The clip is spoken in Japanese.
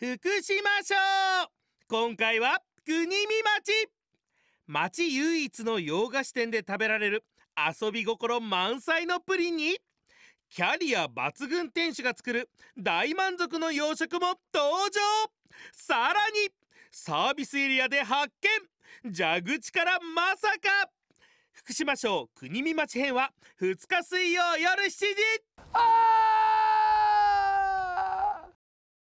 福島省今回は国見町町唯一の洋菓子店で食べられる遊び心満載のプリンにキャリア抜群店主が作る大満足の洋食も登場さらにサービスエリアで発見蛇口からまさか福島省国見町編は2日水曜夜7時